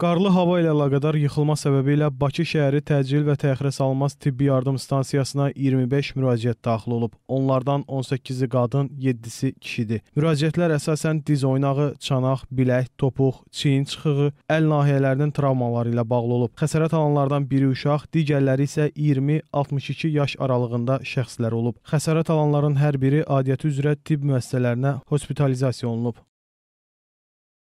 Qarlı hava ilə əlaqədar yıxılma səbəbi ilə Bakı şəhəri təcil və təxirəsalınmaz tibbi yardım stansiyasına 25 müraciət daxil olub. Onlardan 18-i qadın, 7-si kişidir. Müraciətlər əsasən diz oynağı, çanaq, bilək, topuq, çiyin çıxığı, əl nahiyələrinin travmaları ilə bağlı olub. Xəsarət alanlardan biri uşaq, digərləri isə 20-62 yaş aralığında şəxslər olub. Xəsarət alanların hər biri adiyyəti üzrə tibb müəssisələrinə hospitalizasiya olunub.